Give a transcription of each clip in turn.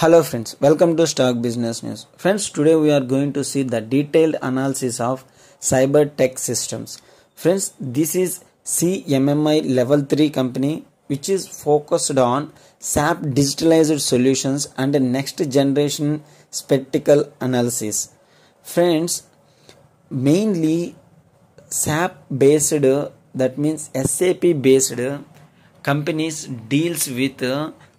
Hello friends, welcome to Stock Business News. Friends, today we are going to see the detailed analysis of cyber tech systems. Friends, this is CMMI level 3 company which is focused on SAP digitalized solutions and next generation spectacle analysis. Friends, mainly SAP based that means SAP based companies deals with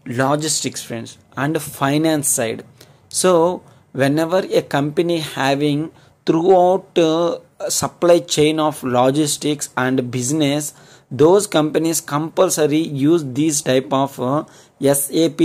logistics friends and finance side so whenever a company having throughout uh, supply chain of logistics and business those companies compulsory use these type of uh, sap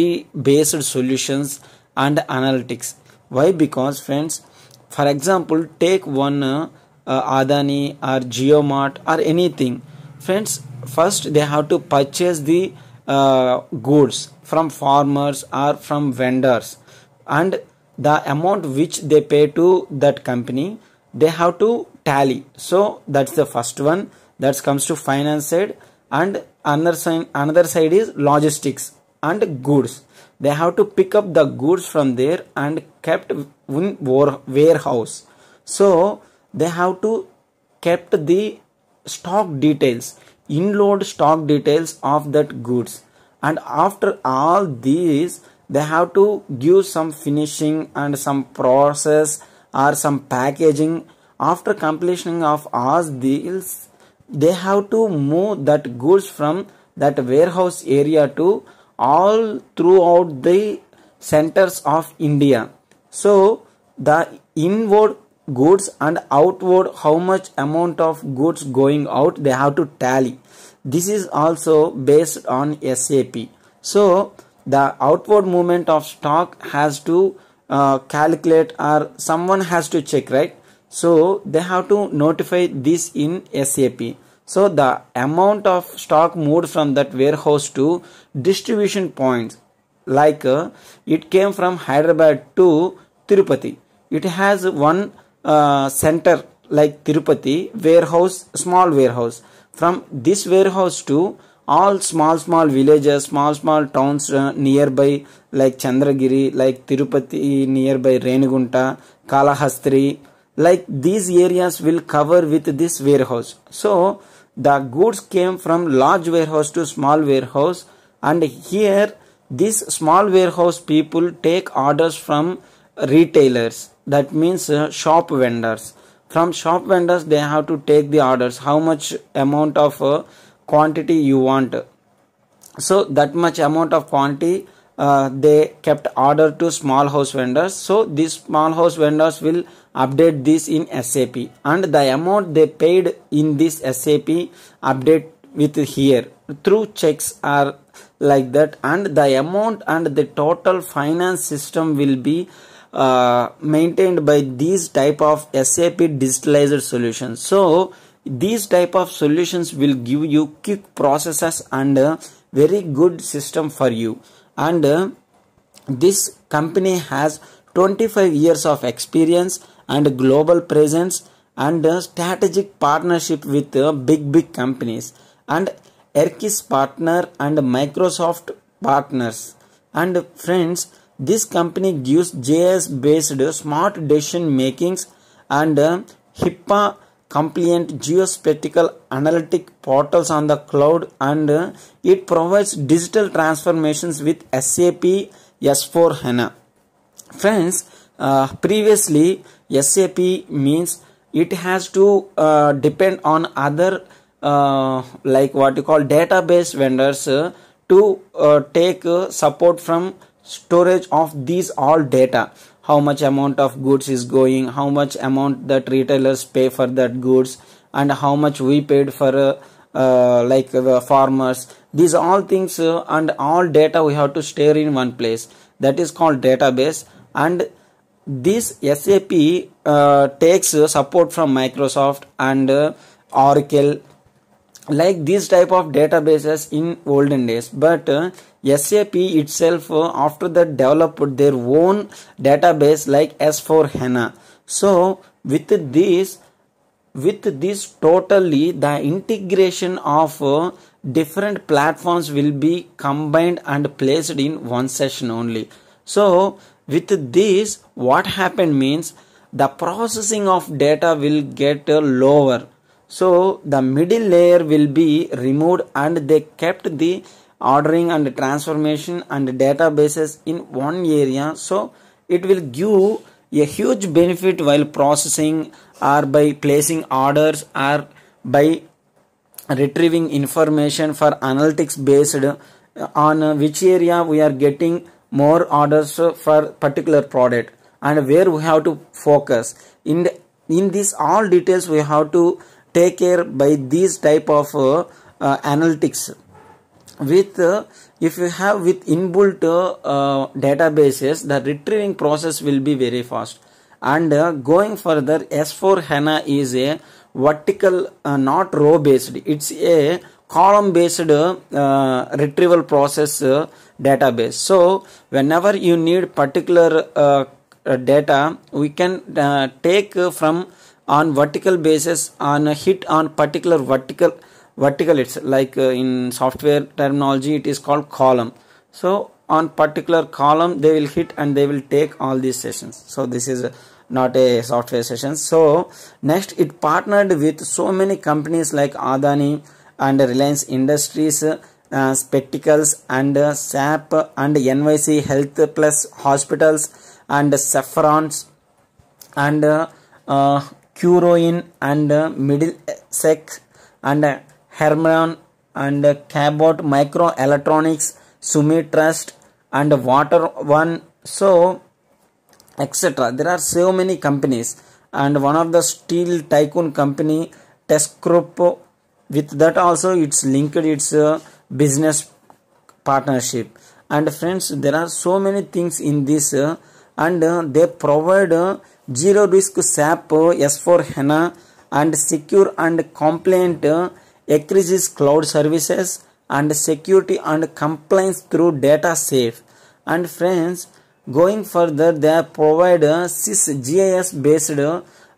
based solutions and analytics why because friends for example take one uh, uh, adani or geomart or anything friends first they have to purchase the uh, goods from farmers or from vendors and the amount which they pay to that company they have to tally so that's the first one that comes to finance side and another side, another side is logistics and goods they have to pick up the goods from there and kept in warehouse so they have to kept the stock details inload stock details of that goods and after all these they have to give some finishing and some process or some packaging after completion of all these they have to move that goods from that warehouse area to all throughout the centers of india so the inward goods and outward how much amount of goods going out they have to tally this is also based on sap so the outward movement of stock has to uh, calculate or someone has to check right so they have to notify this in sap so the amount of stock moved from that warehouse to distribution points like uh, it came from hyderabad to tirupati it has one uh, center like Tirupati warehouse small warehouse from this warehouse to all small small villages small small towns uh, nearby like Chandragiri like Tirupati nearby Renugunta Kalahastri like these areas will cover with this warehouse so the goods came from large warehouse to small warehouse and here this small warehouse people take orders from retailers that means uh, shop vendors from shop vendors they have to take the orders how much amount of uh, quantity you want so that much amount of quantity uh, they kept order to small house vendors so these small house vendors will update this in sap and the amount they paid in this sap update with here through checks are like that and the amount and the total finance system will be uh, maintained by these type of SAP digitalized solutions. So these type of solutions will give you quick processes and a very good system for you. And uh, this company has 25 years of experience and global presence and strategic partnership with uh, big big companies and Erkis partner and Microsoft partners. And friends, this company gives JS based smart decision makings and uh, HIPAA compliant geospatial analytic portals on the cloud and uh, it provides digital transformations with SAP S4 HANA. Friends, uh, previously SAP means it has to uh, depend on other uh, like what you call database vendors uh, to take support from storage of these all data how much amount of goods is going how much amount that retailers pay for that goods and how much we paid for uh, uh, like uh, farmers these all things uh, and all data we have to store in one place that is called database and this sap uh, takes uh, support from microsoft and oracle like these type of databases in olden days but uh, sap itself uh, after that developed their own database like s4 hana so with this with this totally the integration of uh, different platforms will be combined and placed in one session only so with this what happened means the processing of data will get uh, lower so the middle layer will be removed and they kept the ordering and transformation and databases in one area so it will give a huge benefit while processing or by placing orders or by retrieving information for analytics based on which area we are getting more orders for particular product and where we have to focus in the, in this all details we have to take care by these type of uh, uh, analytics with uh, if you have with inbuilt uh, uh, databases the retrieving process will be very fast and uh, going further s4 hana is a vertical not row based it's a column based uh, retrieval process uh, database so whenever you need particular uh, data we can take from on vertical basis on a hit on particular vertical vertical it's like uh, in software terminology it is called column so on particular column they will hit and they will take all these sessions so this is not a software session so next it partnered with so many companies like adani and reliance industries uh, spectacles and uh, sap and nyc health plus hospitals and uh, saffrons and uh, uh Curoin and uh, Middlesex and uh, Herman and uh, Cabot Microelectronics, Sumi Trust and Water One. So, etc. There are so many companies and one of the steel tycoon company Tescropo with that also it's linked its uh, business partnership and friends there are so many things in this uh, and uh, they provide zero risk SAP, S4 HANA, and secure and compliant Acrisis cloud services and security and compliance through data safe. And friends, going further, they provide sys GIS based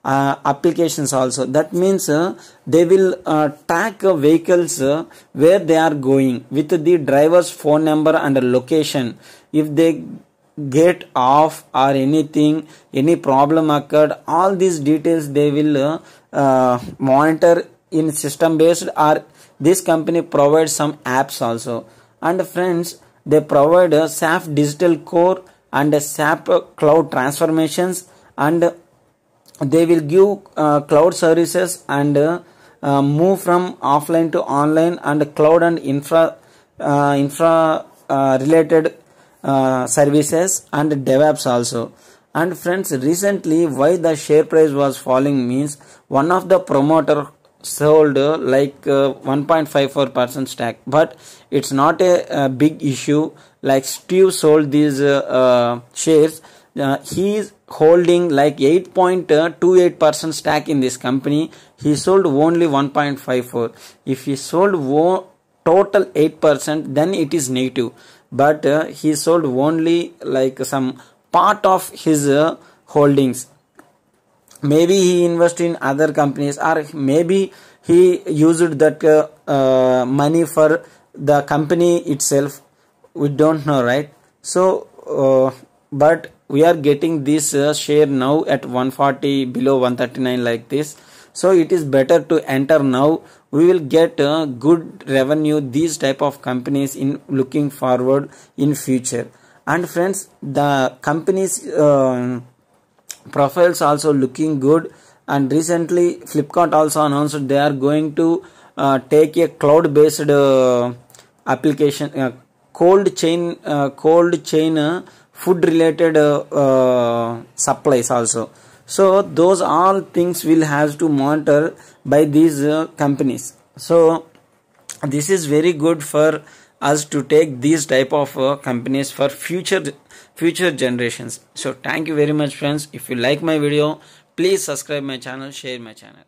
uh, applications also. That means uh, they will uh, track vehicles uh, where they are going with the driver's phone number and location. If they get off or anything any problem occurred all these details they will uh, monitor in system based or this company provides some apps also and friends they provide a sap digital core and a sap cloud transformations and they will give uh, cloud services and uh, uh, move from offline to online and cloud and infra uh, infra related uh, services and DevOps also. And friends, recently why the share price was falling means one of the promoter sold uh, like 1.54% uh, stack, but it's not a, a, big issue. Like Steve sold these uh, uh shares, he is holding like 8.28% stack in this company. He sold only 1.54. If he sold total 8%, then it is negative but uh, he sold only like some part of his uh, holdings maybe he invested in other companies or maybe he used that uh, uh, money for the company itself we don't know right so uh, but we are getting this uh, share now at 140 below 139 like this so it is better to enter now we will get a uh, good revenue these type of companies in looking forward in future and friends the companies uh, profiles also looking good and recently flipkart also announced they are going to uh, take a cloud based uh, application uh, cold chain uh, cold chain uh, food related supplies also so those all things will have to monitor by these uh, companies so this is very good for us to take these type of uh, companies for future future generations so thank you very much friends if you like my video please subscribe my channel share my channel